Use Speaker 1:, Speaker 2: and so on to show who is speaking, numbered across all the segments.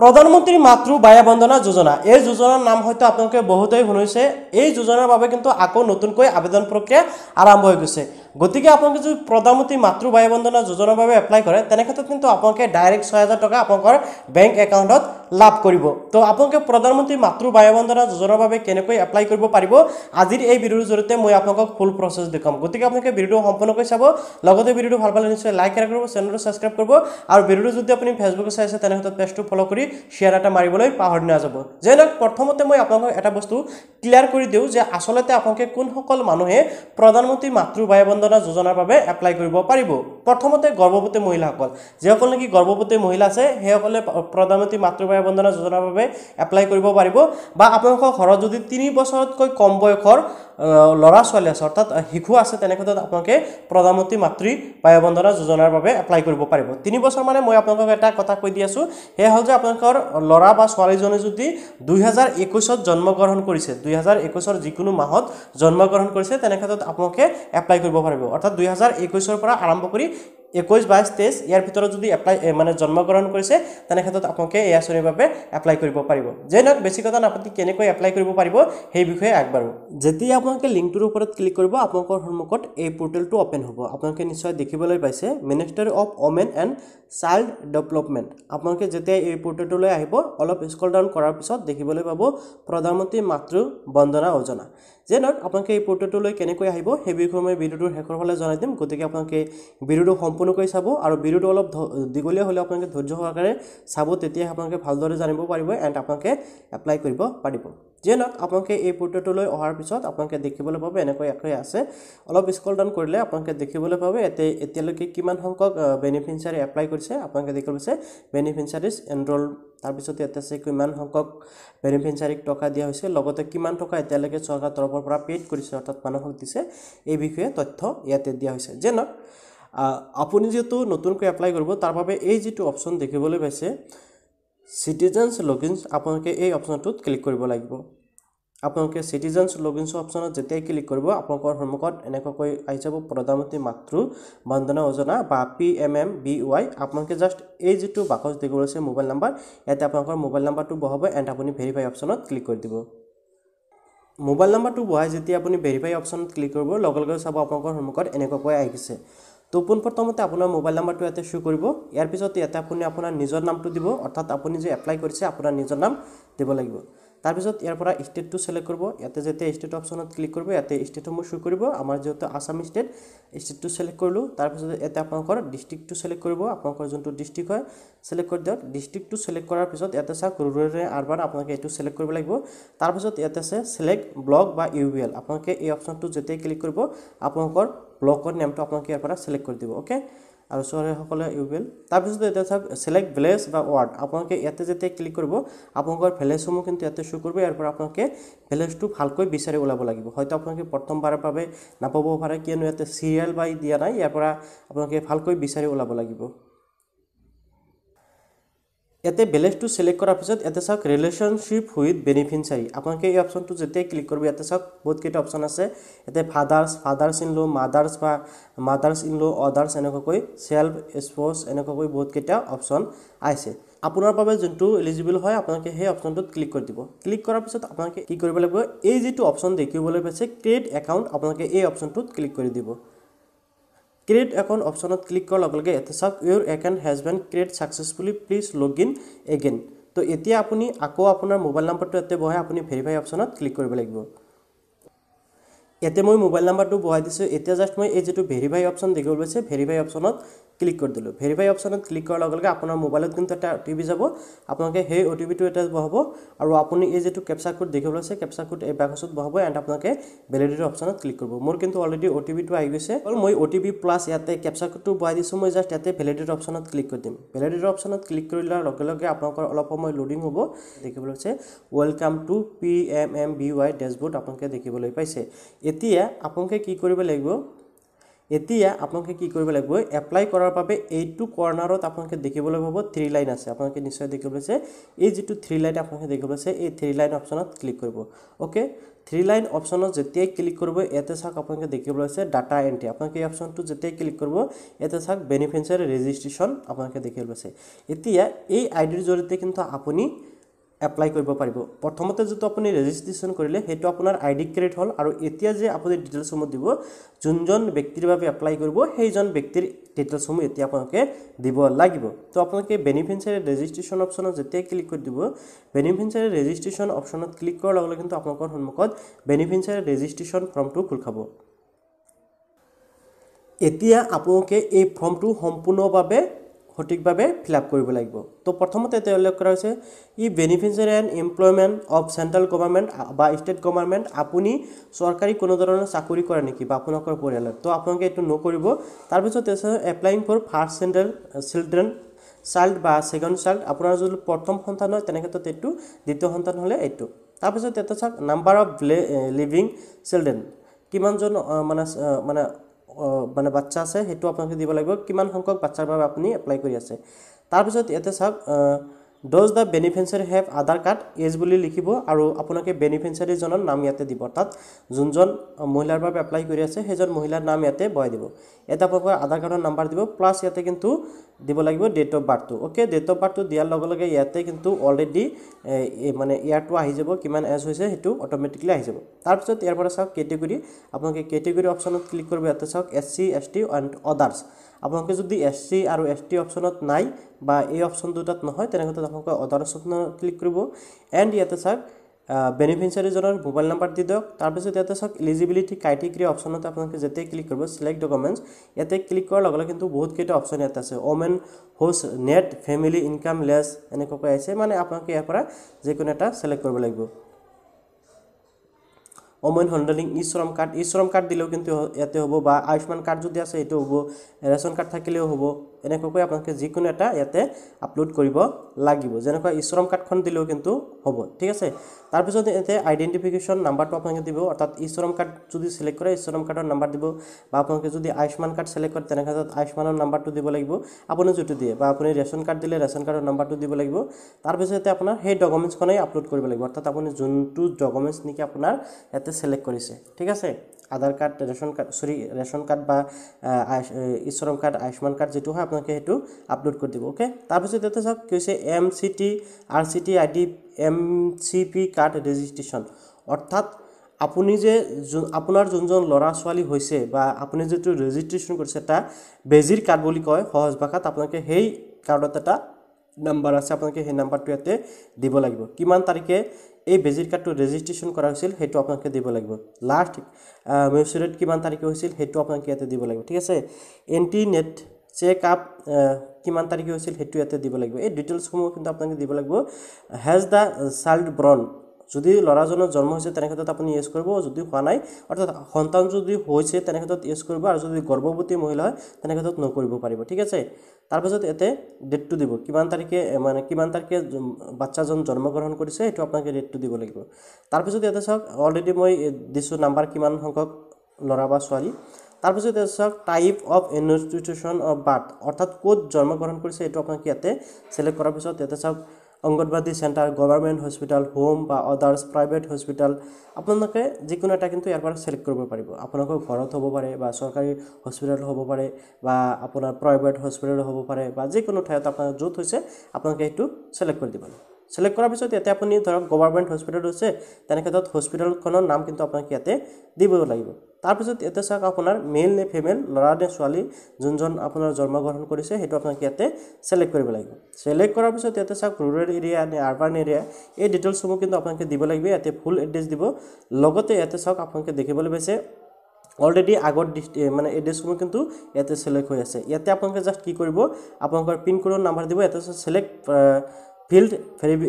Speaker 1: প্ৰধানমন্ত্ৰী মাতৃ বায়া বন্দনা যোজনা এই যোজনাৰ নাম হয়তো আপোনালোকে বহুতেই শুনিছে এই যোজনাৰ বাবে কিন্তু আকৌ নতুনকৈ আবেদন প্ৰক্ৰিয়া আৰম্ভ হৈ গৈছে গতিকে আপোনালোকে যদি প্ৰধানমন্ত্ৰী মাতৃ বায়া বন্দনা যোজনাৰ বাবে এপ্লাই কৰে তেনেক্ষেত্ৰত কিন্তু আপোনালোকে ডাইৰেক্ট ছয় হাজাৰ টকা আপোনালোকৰ বেংক একাউণ্টত লাভ কৰিব তো আপোনালোকে প্ৰধানমন্ত্ৰী মাতৃ বায়া বন্দনা যোজনাৰ বাবে কেনেকৈ এপ্লাই কৰিব পাৰিব আজিৰ এই ভিডিঅ'ৰ জৰিয়তে মই আপোনালোকক ফুল প্ৰচেছ দেখুৱাম গতিকে আপোনালোকে ভিডিঅ'টো সম্পূৰ্ণকৈ চাব লগতে ভিডিঅ'টো ভাল পালে নিশ্চয় লাইক কৰিব চেনেলটো ছাবস্ক্ৰাইব কৰিব আৰু ভিডিঅ'টো যদি আপুনি ফেচবুকত চাইছে তেনেহ'লে পেজটো ফ'ল' কৰি বুলি শ্বেয়াৰ এটা মাৰিবলৈ পাহৰি নাযাব যেন প্ৰথমতে মই আপোনালোকক এটা বস্তু ক্লিয়াৰ কৰি দিওঁ যে আচলতে আপোনালোকে কোনসকল মানুহে প্ৰধানমন্ত্ৰী মাতৃ বায়ু বন্দনা যোজনাৰ বাবে এপ্লাই কৰিব পাৰিব প্ৰথমতে গৰ্ভৱতী মহিলাসকল যিসকল নেকি গৰ্ভৱতী মহিলা আছে সেইসকলে প্ৰধানমন্ত্ৰী মাতৃ বায়ু বন্দনা যোজনাৰ বাবে এপ্লাই কৰিব পাৰিব বা আপোনালোকৰ ঘৰত যদি তিনি বছৰতকৈ কম বয়সৰ ল'ৰা ছোৱালী আছে অৰ্থাৎ শিশু আছে তেনে ক্ষেত্ৰত আপোনালোকে প্ৰধানমন্ত্ৰী মাতৃ পায়বন্দনা যোজনাৰ বাবে এপ্লাই কৰিব পাৰিব তিনি বছৰ মানে মই আপোনালোকক এটা কথা কৈ দি আছোঁ সেয়া হ'ল যে আপোনালোকৰ ল'ৰা বা ছোৱালীজনী যদি দুহেজাৰ একৈছত জন্মগ্ৰহণ কৰিছে দুহেজাৰ একৈছৰ যিকোনো মাহত জন্মগ্ৰহণ কৰিছে তেনে আপোনালোকে এপ্লাই কৰিব পাৰিব অৰ্থাৎ দুহেজাৰ একৈছৰ পৰা আৰম্ভ কৰি একৈছ বাইছ তেইছ ইয়াৰ ভিতৰত যদি এপ্লাই মানে জন্মগ্ৰহণ কৰিছে তেনেক্ষেত্ৰত আপোনালোকে এই আঁচনিৰ বাবে এপ্লাই কৰিব পাৰিব যেন বেছি কথা আপুনি কেনেকৈ এপ্লাই কৰিব পাৰিব সেই বিষয়ে আগবাঢ়ো যেতিয়া আপোনালোকে লিংকটোৰ ওপৰত ক্লিক কৰিব আপোনালোকৰ সন্মুখত এই পৰ্টেলটো অ'পেন হ'ব আপোনালোকে নিশ্চয় দেখিবলৈ পাইছে minister of women and child development আপোনালোকে যেতিয়া এই পৰ্টেলটোলৈ আহিব অলপ স্কল ডাউন কৰাৰ পিছত দেখিবলৈ পাব প্ৰধানমন্ত্ৰী মাতৃ বন্দনা যোজনা যে নহওক আপোনালোকে এই পৰ্টেলটোলৈ কেনেকৈ আহিব সেই বিষয়ে মই ভিডিঅ'টোৰ শেষৰ ফালে জনাই দিম গতিকে আপোনালোকে ভিডিঅ'টো সম্পূৰ্ণ সম্পূৰ্ণকৈ চাব আৰু ভিডিঅ'টো অলপ দীঘলীয়া হ'লে আপোনালোকে ধৈৰ্য সহকাৰে চাব তেতিয়াহে আপোনালোকে ভালদৰে জানিব পাৰিব এণ্ড আপোনালোকে এপ্লাই কৰিব পাৰিব যিয়ে নহওক আপোনালোকে এই পৰ্টেলটোলৈ অহাৰ পিছত আপোনালোকে দেখিবলৈ পাব এনেকৈ একে আছে অলপ স্কল ডাউন কৰিলে আপোনালোকে দেখিবলৈ পাব ইয়াতে এতিয়ালৈকে কিমান সংখ্যক বেনিফিচিয়াৰী এপ্লাই কৰিছে আপোনালোকে দেখিব পাইছে বেনিফিচিয়াৰিজ এনৰোল তাৰপিছত ইয়াতে আছে কিমান সংখ্যক বেনিফিচিয়াৰীক টকা দিয়া হৈছে লগতে কিমান টকা এতিয়ালৈকে চৰকাৰৰ তৰফৰ পৰা পেইড কৰিছে অৰ্থাৎ মানুহক দিছে এই বিষয়ে তথ্য ইয়াতে দিয়া হৈছে যেনক আপুনি যিহেতু নতুনকৈ এপ্লাই কৰিব তাৰ বাবে এই যিটো অপশ্যন দেখিবলৈ পাইছে চিটিজেন্স লগিনচ আপোনালোকে এই অপশ্যনটোত ক্লিক কৰিব লাগিব আপোনালোকে চিটিজেন্স লগিনচ অপশ্যনত যেতিয়াই ক্লিক কৰিব আপোনালোকৰ সন্মুখত এনেকুৱাকৈ আহি যাব প্ৰধানমন্ত্ৰী মাতৃ বন্দনা যোজনা বা P M M B Y আপোনালোকে জাষ্ট এই যিটো বাকচ দেখিবলৈ আছে মোবাইল নম্বৰ ইয়াতে আপোনালোকৰ মোবাইল নাম্বাৰটো বহাব এণ্ড আপুনি ভেৰিফাই অপশ্যনত ক্লিক কৰি দিব মোবাইল নাম্বাৰটো বহাই যেতিয়া আপুনি ভেৰিফাই অপশ্যনত ক্লিক কৰিব লগে লগে চাব আপোনালোকৰ সন্মুখত এনেকুৱাকৈ আহিছে তো পোনপ্ৰথমতে আপোনাৰ মোবাইল নাম্বাৰটো ইয়াতে শ্বু কৰিব ইয়াৰ পিছত ইয়াতে আপুনি আপোনাৰ নিজৰ নামটো দিব অৰ্থাৎ আপুনি যে এপ্লাই কৰিছে আপোনাৰ নিজৰ নাম দিব লাগিব তাৰপিছত ইয়াৰ পৰা ষ্টেটটো ছিলেক্ট কৰিব ইয়াতে যেতিয়া ষ্টেট অপশ্যনত ক্লিক কৰিব ইয়াতে ষ্টেটসমূহ শ্বু কৰিব আমাৰ যিহেতু আছাম ষ্টেট ষ্টেটটো ছিলেক্ট কৰিলোঁ তাৰপিছত ইয়াতে আপোনালোকৰ ডিষ্ট্ৰিক্টটো ছিলেক্ট কৰিব আপোনালোকৰ যোনটো ডিষ্ট্ৰিক্ট হয় ছিলেক্ট কৰি দিয়ক ডিষ্ট্ৰিক্টটো ছিলেক্ট কৰাৰ পিছত ইয়াতে চাওক ৰুৰেল আৰবান আপোনালোকে এইটো ছিলেক্ট কৰিব লাগিব তাৰপিছত ইয়াতে আছে ছিলেক্ট ব্লক বা ইউ বি এল আপোনালোকে এই অপশ্যনটো যেতিয়া ক্লিক কৰিব আপোনালোকৰ ব্লকৰ নেমটো আপোনালোকে ইয়াৰ পৰা ছিলেক্ট কৰি দিব অ'কে আৰু চৰাইসকলে ইউবিল তাৰপিছত এতিয়া চাওক চিলেক্ট ভেলেজ বা ৱাৰ্ড আপোনালোকে ইয়াতে যেতিয়া ক্লিক কৰিব আপোনালোকৰ ভেলেজসমূহ কিন্তু ইয়াতে শ্ব' কৰিব ইয়াৰ পৰা আপোনালোকে ভেলেজটো ভালকৈ বিচাৰি ওলাব লাগিব হয়তো আপোনালোকে প্ৰথমবাৰৰ বাবে নাপাবও পাৰে কিয়নো ইয়াতে চিৰিয়েল বাই দিয়া নাই ইয়াৰ পৰা আপোনালোকে ভালকৈ বিচাৰি ওলাব লাগিব ইয়াতে বেলেঞ্চটো চিলেক্ট কৰাৰ পিছত ইয়াতে চাওক ৰিলেশ্যনশ্বিপ উইথ বেনিফিচিয়াৰী আপোনালোকে এই অপশ্যনটো যেতিয়াই ক্লিক কৰিব ইয়াতে চাওক বহুতকেইটা অপশ্যন আছে ইয়াতে fathers fathers in law' mothers বা মাদাৰ্ছ ইন ল' অদাৰ্ছ এনেকুৱাকৈ চেল্ফ স্পৰ্চ এনেকুৱাকৈ বহুতকেইটা অপশ্যন আহিছে আপোনাৰ বাবে যোনটো এলিজিবল হয় আপোনালোকে সেই অপশ্যনটোত ক্লিক কৰি দিব ক্লিক কৰাৰ পিছত আপোনালোকে কি কৰিব লাগিব এই যিটো অপশ্যন দেখিবলৈ পাইছে ক্ৰিয়েট একাউণ্ট আপোনালোকে এই অপশ্যনটোত ক্লিক কৰি দিব ক্ৰিয়েট একাউণ্ট অপশ্যনত ক্লিক কৰাৰ লগে লগে এটা চাওক your account has been created successfully please log in again তো এতিয়া আপুনি আকৌ আপোনাৰ মোবাইল নাম্বাৰটো ইয়াতে বহাই আপুনি ভেৰিফাই অপশ্যনত ক্লিক কৰিব লাগিব ইয়াতে মই মোবাইল নাম্বাৰটো বহাই দিছোঁ এতিয়া জাষ্ট মই এই যিটো ভেৰিফাই অপশ্যন দেখিবলৈ পাইছোঁ ভেৰিফাই অপশ্যনত ক্লিক কৰি দিলোঁ ভেৰিফাই অপশ্যনত ক্লিক কৰাৰ লগে লগে আপোনাৰ মোবাইলত কিন্তু এটা অ' টি পি যাব আপোনালোকে সেই অ' টি পিটো এটা বহাব আৰু আপুনি এই যিটো কেপচা কোড দেখিবলৈ আছে কেপচা কোড এই বাকচত বহাব এণ্ড আপোনালোকে ভেলিডিটিৰ অপশ্যনত ক্লিক কৰিব মোৰ কিন্তু অলৰেডি অ' টি পিটো আহি গৈছে মই অ' টি পি প্লাছ ইয়াতে কেপচা কোডটো বহাই দিছোঁ মই জাষ্ট ইয়াতে ভেলিডিটিৰ অপশ্যনত ক্লিক কৰি দিম ভেলিডিটিৰ অপশ্যনত ক্লিক কৰি লোৱাৰ লগে লগে আপোনালোকৰ অলপ সময় লোডিং হ'ব দেখিবলৈ হৈছে welcome to P M M B Y dashboard আপোনালোকে দেখিবলৈ পাইছে এতিয়া আপোনালোকে কি কৰিব লাগিব এতিয়া আপোনালোকে কি কৰিব লাগিব এপ্লাই কৰাৰ বাবে এইটো কৰ্ণাৰত আপোনালোকে দেখিবলৈ পাব থ্ৰী লাইন আছে আপোনালোকে নিশ্চয় দেখিবলৈ পাইছে এই যিটো থ্ৰী লাইন আপোনালোকে দেখিবলৈ পাইছে এই থ্ৰী লাইন অপশ্যনত ক্লিক কৰিব অ'কে থ্ৰী লাইন অপশ্যনত যেতিয়াই ক্লিক কৰিব ইয়াতে চাওক আপোনালোকে দেখিবলৈ পাইছে ডাটা এণ্ট্ৰি আপোনালোকে এই অপশ্যনটো যেতিয়াই ক্লিক কৰিব ইয়াতে চাওক বেনিফিচিয়াৰী ৰেজিষ্ট্ৰেশ্যন আপোনালোকে দেখিবলৈ পাইছে এতিয়া এই আইডিৰ জৰিয়তে কিন্তু আপুনি এপ্লাই কৰিব পাৰিব প্ৰথমতে যিটো আপুনি ৰেজিষ্ট্ৰেশ্যন কৰিলে সেইটো আপোনাৰ আই ডি ক্ৰিয়েট হ'ল আৰু এতিয়া যে আপুনি ডিটেইলছসমূহ দিব যোনজন ব্যক্তিৰ বাবে এপ্লাই কৰিব সেইজন ব্যক্তিৰ ডিটেইলছসমূহ এতিয়া আপোনালোকে দিব লাগিব তো আপোনালোকে বেনিফিচিয়াৰি ৰেজিষ্ট্ৰেশ্যন অপশ্যনত যেতিয়া ক্লিক কৰি দিব বেনিফিচিয়াৰি ৰেজিষ্ট্ৰেশ্যন অপশ্যনত ক্লিক কৰাৰ লগে লগে কিন্তু আপোনালোকৰ সন্মুখত বেনিফিচিয়াৰি ৰেজিষ্ট্ৰেশ্যন ফৰ্মটো খোল খাব এতিয়া আপোনালোকে এই ফৰ্মটো সম্পূৰ্ণভাৱে সঠিকভাৱে ফিল আপ কৰিব লাগিব তো প্ৰথমতে তেওঁলোক কৰা হৈছে ই beneficiary and employment of central government বা ষ্টেট গভৰ্ণমেণ্ট আপুনি চৰকাৰী কোনো ধৰণৰ চাকৰি কৰে নেকি বা আপোনালোকৰ পৰিয়ালত তো আপোনালোকে এইটো নকৰিব তাৰপিছত তেওঁ applying for first central children child বা ছেকেণ্ড চাইল্ড আপোনাৰ যদি প্ৰথম সন্তান হয় তেনেক্ষেত্ৰত এইটো দ্বিতীয় সন্তান হ'লে এইটো তাৰপিছত এটা চাওক নাম্বাৰ অফ লিভিং চিলড্ৰেন কিমানজন মানে মানে মানে বাচ্চা আছে সেইটো আপোনালোকে দিব লাগিব কিমান সংখ্যক বাচ্চাৰ বাবে আপুনি এপ্লাই কৰি আছে তাৰপিছত ইয়াতে চাওক does the beneficiary have Aadhaar card as বুলি লিখিব আৰু আপোনালোকে বেনিফেঞ্চিয়াৰীজনৰ নাম ইয়াতে দিব অৰ্থাৎ যোনজন মহিলাৰ বাবে এপ্লাই কৰি আছে সেইজন মহিলাৰ নাম ইয়াতে বহাই দিব এটা আপোনালোকে আধাৰ কাৰ্ডৰ নাম্বাৰ দিব প্লাছ ইয়াতে কিন্তু দিব লাগিব ডেট অফ বাৰ্থটো অ'কে ডেট অফ বাৰ্থটো দিয়াৰ লগে লগে ইয়াতে কিন্তু অলৰেডি মানে ইয়াৰটো আহি যাব কিমান এজ হৈছে সেইটো অট'মেটিকেলি আহি যাব তাৰপিছত ইয়াৰ পৰা চাওক কেটেগৰী আপোনালোকে কেটেগৰী অপশ্যনত ক্লিক কৰিব ইয়াতে চাওক S C S T and others আপোনালোকে যদি এছ চি আৰু এছ টি অপশ্যনত নাই বা এই অপশ্যন দুটাত নহয় তেনেহ'লে আপোনালোকে অৰ্ডাৰ অপশ্যনত ক্লিক কৰিব এণ্ড ইয়াতে চাওক বেনিফিচিয়াৰীজনৰ মোবাইল নাম্বাৰ দি দিয়ক তাৰপিছত ইয়াতে চাওক ইলিজিবিলিটি ক্ৰাইটেৰিয়া অপশ্যনত আপোনালোকে যেতিয়াই ক্লিক কৰিব চিলেক্ট ডকুমেণ্টছ ইয়াতে ক্লিক কৰাৰ লগে লগে কিন্তু বহুতকেইটা অপশ্যন ইয়াত আছে women whose net family income less এনেকুৱাকৈ আহিছে মানে আপোনালোকে ইয়াৰ পৰা যিকোনো এটা চিলেক্ট কৰিব লাগিব অমেন হণ্ডলিং ই শ্ৰম কাৰ্ড ই শ্ৰম কাৰ্ড দিলেও কিন্তু ইয়াতে হ'ব বা আয়ুষ্মান কাৰ্ড যদি আছে সেইটো হ'ব ৰেচন কাৰ্ড থাকিলেও হ'ব এনেকুৱাকৈ আপোনালোকে যিকোনো এটা ইয়াতে আপলোড কৰিব লাগিব যেনেকুৱা ইশ্ৰম কাৰ্ডখন দিলেও কিন্তু হ'ব ঠিক আছে তাৰপিছত ইয়াতে আইডেণ্টিফিকেশ্যন নাম্বাৰটো আপোনালোকে দিব অৰ্থাৎ ইশ্ৰম কাৰ্ড যদি ছিলেক্ট কৰে ইশ্ৰম কাৰ্ডৰ নাম্বাৰ দিব বা আপোনালোকে যদি আয়ুষ্মান কাৰ্ড ছিলেক্ট কৰে তেনেক্ষেত্ৰত আয়ুষ্মানৰ নাম্বাৰটো দিব লাগিব আপুনি যিটো দিয়ে বা আপুনি ৰেচন কাৰ্ড দিলে ৰেচন কাৰ্ডৰ নাম্বাৰটো দিব লাগিব তাৰপিছত ইয়াতে আপোনাৰ সেই ডকুমেণ্টছখনেই আপলোড কৰিব লাগিব অৰ্থাৎ আপুনি যোনটো ডকুমেণ্টছ নেকি আপোনাৰ ইয়াতে ছিলেক্ট কৰিছে ঠিক আছে Aadhaar card ration card sorry ration card বা ইশ্বৰম কাৰ্ড আয়ুষ্মান কাৰ্ড যিটো হয় আপোনালোকে সেইটো আপলোড কৰি দিব অ'কে তাৰপিছত এতিয়া চাওক কি হৈছে M C T R C T I D M C P card registration অৰ্থাৎ আপুনি যে আপোনাৰ যোনজন ল'ৰা ছোৱালী হৈছে বা আপুনি যিটো ৰেজিষ্ট্ৰেশ্যন কৰিছে এটা বেজিৰ কাৰ্ড বুলি কয় সহজ ভাষাত আপোনালোকে সেই কাৰ্ডত এটা নাম্বাৰ আছে আপোনালোকে সেই নাম্বাৰটো ইয়াতে দিব লাগিব কিমান তাৰিখে এই বেজিট কাৰ্ডটো ৰেজিষ্ট্ৰেশ্যন কৰা হৈছিল সেইটো আপোনালোকে দিব লাগিব লাষ্ট মেচিউৰেট কিমান তাৰিখে হৈছিল সেইটো আপোনালোকে ইয়াতে দিব লাগিব ঠিক আছে এণ্টি নেট চেক আপ কিমান তাৰিখে হৈছিল সেইটো ইয়াতে দিব লাগিব এই ডিটেইলছসমূহ কিন্তু আপোনালোকে দিব লাগিব হেজ দ্য চাইল্ড ব্ৰণ যদি ল'ৰাজনৰ জন্ম হৈছে তেনেক্ষেত্ৰত আপুনি ইউজ কৰিব যদি হোৱা নাই অৰ্থাৎ সন্তান যদি হৈছে তেনেক্ষেত্ৰত ইউজ কৰিব আৰু যদি গৰ্ভৱতী মহিলা হয় তেনেক্ষেত্ৰত নকৰিব পাৰিব ঠিক আছে তাৰপাছত ইয়াতে ডেটটো দিব কিমান তাৰিখে মানে কিমান তাৰিখে বাচ্ছাজন জন্মগ্ৰহণ কৰিছে সেইটো আপোনালোকে ডেটটো দিব লাগিব তাৰপিছত ইয়াতে চাওক অলৰেডি মই দিছোঁ নাম্বাৰ কিমান সংখ্যক ল'ৰা বা ছোৱালী তাৰপিছত ইয়াতে চাওক type of institution of birth অৰ্থাৎ ক'ত জন্মগ্ৰহণ কৰিছে সেইটো আপোনালোকে ইয়াতে ছিলেক্ট কৰাৰ পিছত ইয়াতে চাওক anganwadi centre government hospital home বা অডাৰ্ছ প্ৰাইভেট হস্পিটেল আপোনালোকে যিকোনো এটা কিন্তু ইয়াৰ পৰা চেলেক্ট কৰিব পাৰিব আপোনালোকৰ ঘৰত হ'ব পাৰে বা চৰকাৰী হস্পিটেল হ'ব পাৰে বা আপোনাৰ প্ৰাইভেট হস্পিটেল হ'ব পাৰে বা যিকোনো ঠাইত আপোনাৰ য'ত হৈছে আপোনালোকে সেইটো চিলেক্ট কৰি দিব লাগিব ছিলেক্ট কৰাৰ পিছত ইয়াতে আপুনি ধৰক গভৰ্ণমেণ্ট হস্পিটেল হৈছে তেনেক্ষেত্ৰত হস্পিটেলখনৰ নাম কিন্তু আপোনাক ইয়াতে দিব লাগিব তাৰপিছত ইয়াতে চাওক আপোনাৰ মেইল নে ফিমেল ল'ৰা নে ছোৱালী যোনজন আপোনাৰ জন্মগ্ৰহণ কৰিছে সেইটো আপোনাক ইয়াতে ছিলেক্ট কৰিব লাগিব ছিলেক্ট কৰাৰ পিছত ইয়াতে চাওক ৰুৰেল এৰিয়া নে আৰ্বান এৰিয়া এই ডিটেইলছসমূহ কিন্তু আপোনালোকে দিব লাগিব ইয়াতে ফুল এড্ৰেছ দিব লগতে ইয়াতে চাওক আপোনালোকে দেখিবলৈ পাইছে অলৰেডি আগত মানে এড্ৰেছসমূহ কিন্তু ইয়াতে ছিলেক্ট হৈ আছে ইয়াতে আপোনালোকে জাষ্ট কি কৰিব আপোনালোকৰ পিনক'ডৰ নাম্বাৰ দিব ইয়াতে চাওক ছিলেক্ট फील्ड फिर भी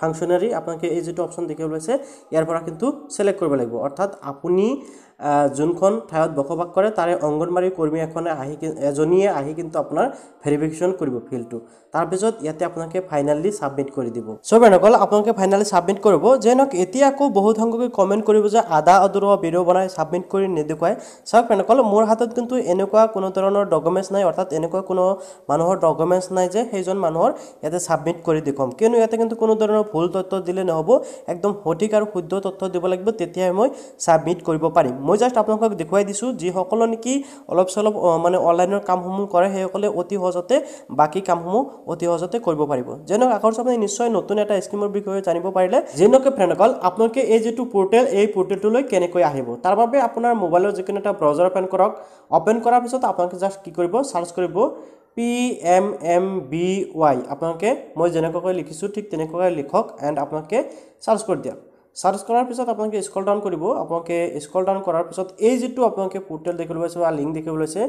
Speaker 1: ফাংচনেৰী আপোনালোকে এই যিটো অপশ্যন দেখিবলৈ পাইছে ইয়াৰ পৰা কিন্তু চিলেক্ট কৰিব লাগিব অৰ্থাৎ আপুনি যোনখন ঠাইত বসবাস কৰে তাৰে অংগনবাড়ী কৰ্মী এখনে আহি এজনীয়ে আহি কিন্তু আপোনাৰ ভেৰিফিকেশ্যন কৰিব ফিল্ডটো তাৰপিছত ইয়াতে আপোনালোকে ফাইনেলি ছাবমিট কৰি দিব চ' ছবেনসকল আপোনালোকে ফাইনেলি ছাবমিট কৰিব যে নহওক এতিয়া আকৌ বহুত সংখ্যকে কমেণ্ট কৰিব যে আদা আদৰুৱা ভিডিঅ' বনাই ছাবমিট কৰি নেদেখুৱাই চাওক ফ্ৰেণ্ডসকল মোৰ হাতত কিন্তু এনেকুৱা কোনো ধৰণৰ ডকুমেণ্টছ নাই অৰ্থাৎ এনেকুৱা কোনো মানুহৰ ডকুমেণ্টছ নাই যে সেইজন মানুহৰ ইয়াতে ছাবমিট কৰি দেখুৱাম কিয়নো ইয়াতে কিন্তু কোনো ধৰণৰ আপোনাৰ ভুল তথ্য দিলে নহ'ব একদম সঠিক আৰু শুদ্ধ তথ্য দিব লাগিব তেতিয়াহে মই ছাবমিট কৰিব পাৰিম মই জাষ্ট আপোনালোকক দেখুৱাই দিছোঁ যিসকলে নেকি অলপ চলপ মানে অনলাইনৰ কামসমূহ কৰে সেইসকলে অতি সহজতে বাকী কামসমূহ অতি সহজতে কৰিব পাৰিব যেনে আকৌ আপুনি নিশ্চয় নতুন এটা স্কিমৰ বিষয়ে জানিব পাৰিলে যেনেকৈ ফ্ৰেণ্ডসকল আপোনালোকে এই যিটো পৰ্টেল এই পৰ্টেলটোলৈ কেনেকৈ আহিব তাৰ বাবে আপোনাৰ মোবাইলৰ যিকোনো এটা ব্ৰাউজাৰ অ'পেন কৰক অ'পেন কৰাৰ পিছত আপোনালোকে just P M M B Y আপোনালোকে মই যেনেকুৱাকৈ লিখিছোঁ ঠিক তেনেকুৱাকৈ লিখক এণ্ড আপোনালোকে চাৰ্চ কৰি দিয়ক চাৰ্চ কৰাৰ পিছত আপোনালোকে স্কল ডাউন কৰিব আপোনালোকে স্কল ডাউন কৰাৰ পিছত এই যিটো আপোনালোকে পৰ্টেল দেখিবলৈ পাইছে বা লিংক দেখিবলৈ পাইছে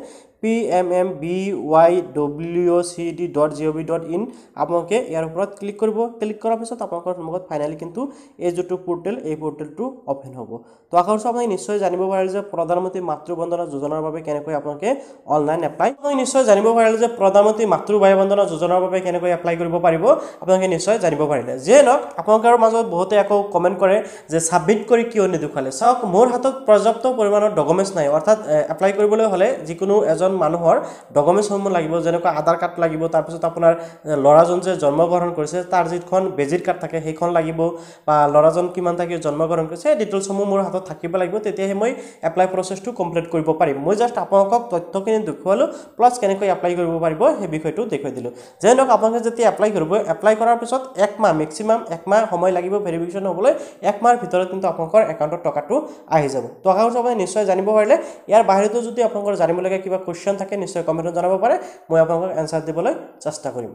Speaker 1: P M M B Y W C D dot G O' V dot in আপোনালোকে ইয়াৰ ওপৰত ক্লিক কৰিব ক্লিক কৰাৰ পিছত আপোনালোকৰ সন্মুখত ফাইনেলি কিন্তু এই যিটো পৰ্টেল এই পৰ্টেলটো অপেন হ'ব তো আশা কৰিছোঁ আপুনি নিশ্চয় জানিব পাৰিলে যে প্ৰধানমন্ত্ৰী মাতৃবন্দনা যোজনাৰ বাবে কেনেকৈ আপোনালোকে অনলাইন এপ্লাই আপুনি নিশ্চয় জানিব পাৰিলে যে প্ৰধানমন্ত্ৰী মাতৃবায়ুবন্দনা যোজনাৰ বাবে কেনেকৈ এপ্লাই কৰিব পাৰিব আপোনালোকে নিশ্চয় জানিব পাৰিলে যে নহওক আপোনালোকৰ মাজত বহুতে আকৌ কমেণ্ট কৰে যে সাবমিট কৰি কিয় নেদেখুৱালে চাওক মোৰ হাতত পৰ্যাপ্ত পৰিমাণৰ ডকুমেণ্টছ নাই অৰ্থাৎ এপ্লাই কৰিবলৈ হ'লে যিকোনো এজন মানুহৰ ডকুমেণ্টছসমূহ লাগিব যেনেকুৱা আধাৰ কাৰ্ড লাগিব তাৰপিছত আপোনাৰ ল'ৰাজন যে জন্মগ্ৰহণ কৰিছে তাৰ যিখন বেজিৰ কাৰ্ড থাকে সেইখন লাগিব বা ল'ৰাজন কিমান থাকি জন্মগ্ৰহণ কৰিছে সেই ডিটেইলছসমূহ মোৰ হাতত থাকিব লাগিব তেতিয়াহে মই এপ্লাই প্ৰচেছটো কমপ্লিট কৰিব পাৰিম মই জাষ্ট আপোনালোকক তথ্যখিনি দেখুৱালোঁ প্লাছ কেনেকৈ এপ্লাই কৰিব পাৰিব সেই বিষয়টো দেখুৱাই দিলোঁ যেনেকুৱা আপোনালোকে যেতিয়া এপ্লাই কৰিব এপ্লাই কৰাৰ পিছত একমাহ মেক্সিমাম একমাহ সময় লাগিব ভেৰিফিকেশ্যন হ'বলৈ এক মাহৰ ভিতৰত কিন্তু আপোনালোকৰ একাউণ্টত টকাটো আহি যাব টকাটো আপুনি নিশ্চয় জানিব পাৰিলে ইয়াৰ বাহিৰতো যদি আপোনালোকৰ জানিবলগীয়া কিবা কুৱেশ্যন থাকে নিশ্চয় কমেণ্টত জনাব পাৰে মই আপোনালোকক এনচাৰ দিবলৈ চেষ্টা কৰিম